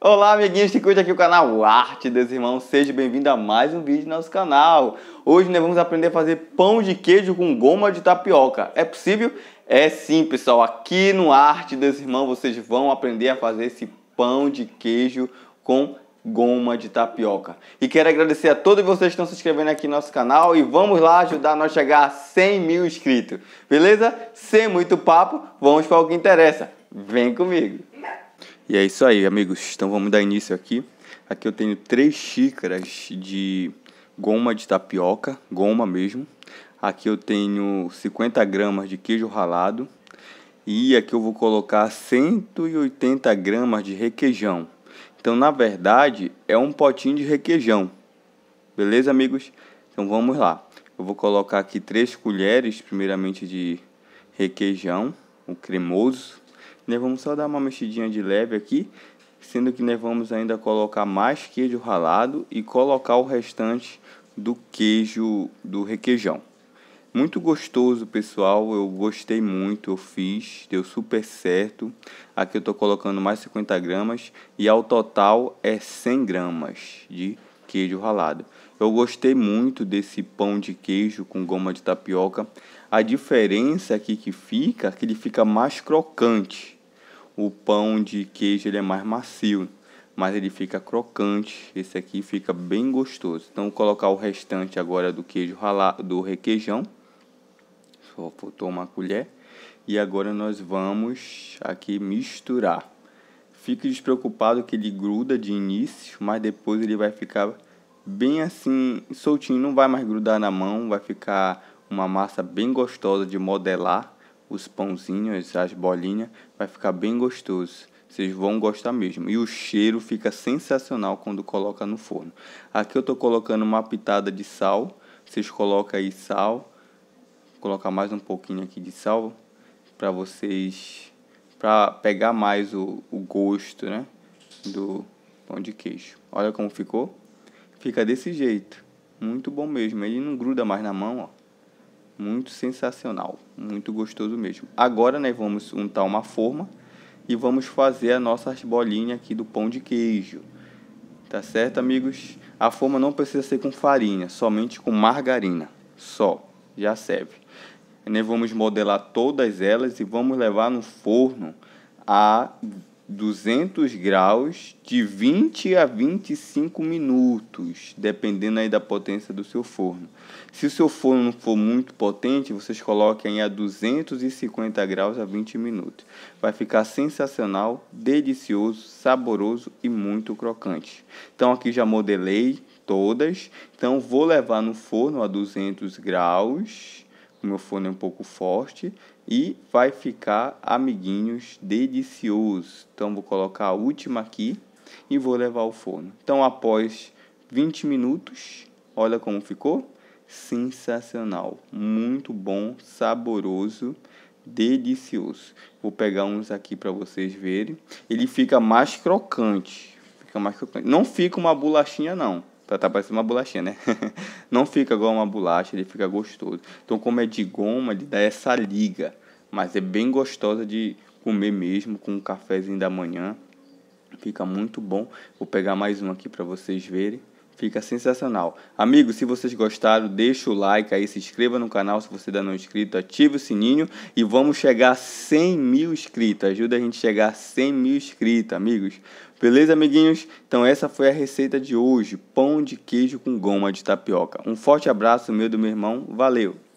Olá, amiguinhos que curte aqui o canal Arte dos Irmãos, seja bem-vindo a mais um vídeo do nosso canal. Hoje nós vamos aprender a fazer pão de queijo com goma de tapioca. É possível? É sim, pessoal. Aqui no Arte dos Irmãos vocês vão aprender a fazer esse pão de queijo com goma de tapioca. E quero agradecer a todos vocês que estão se inscrevendo aqui no nosso canal e vamos lá ajudar nós a chegar a 100 mil inscritos. Beleza? Sem muito papo, vamos para o que interessa. Vem comigo! E é isso aí, amigos. Então vamos dar início aqui. Aqui eu tenho três xícaras de goma de tapioca, goma mesmo. Aqui eu tenho 50 gramas de queijo ralado. E aqui eu vou colocar 180 gramas de requeijão. Então, na verdade, é um potinho de requeijão. Beleza, amigos? Então vamos lá. Eu vou colocar aqui 3 colheres, primeiramente, de requeijão, o cremoso. Nós vamos só dar uma mexidinha de leve aqui, sendo que nós vamos ainda colocar mais queijo ralado e colocar o restante do queijo do requeijão. Muito gostoso, pessoal. Eu gostei muito, eu fiz, deu super certo. Aqui eu estou colocando mais 50 gramas e ao total é 100 gramas de queijo ralado. Eu gostei muito desse pão de queijo com goma de tapioca. A diferença aqui que fica, é que ele fica mais crocante o pão de queijo ele é mais macio, mas ele fica crocante. Esse aqui fica bem gostoso. Então vou colocar o restante agora do queijo ralado, do requeijão. Só faltou uma colher. E agora nós vamos aqui misturar. Fique despreocupado que ele gruda de início, mas depois ele vai ficar bem assim soltinho, não vai mais grudar na mão, vai ficar uma massa bem gostosa de modelar os pãozinhos, as bolinhas, vai ficar bem gostoso. Vocês vão gostar mesmo. E o cheiro fica sensacional quando coloca no forno. Aqui eu tô colocando uma pitada de sal. Vocês colocam aí sal. Vou colocar mais um pouquinho aqui de sal para vocês para pegar mais o, o gosto, né, do pão de queijo. Olha como ficou. Fica desse jeito. Muito bom mesmo. Ele não gruda mais na mão, ó muito sensacional, muito gostoso mesmo. Agora nós né, vamos untar uma forma e vamos fazer a nossa bolinha aqui do pão de queijo. Tá certo, amigos? A forma não precisa ser com farinha, somente com margarina. Só, já serve. Nós né, vamos modelar todas elas e vamos levar no forno a 200 graus de 20 a 25 minutos, dependendo aí da potência do seu forno. Se o seu forno for muito potente, vocês coloquem aí a 250 graus a 20 minutos. Vai ficar sensacional, delicioso, saboroso e muito crocante. Então aqui já modelei todas, então vou levar no forno a 200 graus meu fone é um pouco forte e vai ficar amiguinhos deliciosos. Então vou colocar a última aqui e vou levar ao forno. Então após 20 minutos, olha como ficou. Sensacional, muito bom, saboroso, delicioso. Vou pegar uns aqui para vocês verem. Ele fica mais crocante, fica mais crocante. Não fica uma bolachinha não tá, tá parecendo uma bolachinha, né? não fica igual uma bolacha, ele fica gostoso. Então, como é de goma, ele dá essa liga, mas é bem gostosa de comer mesmo com um cafezinho da manhã. Fica muito bom. Vou pegar mais um aqui para vocês verem. Fica sensacional. Amigos, se vocês gostaram, deixa o like aí, se inscreva no canal se você ainda não é inscrito, ative o sininho e vamos chegar a 100 mil inscritos. Ajuda a gente a chegar a 100 mil inscritos, amigos. Beleza, amiguinhos? Então essa foi a receita de hoje, pão de queijo com goma de tapioca. Um forte abraço meu do meu irmão, valeu!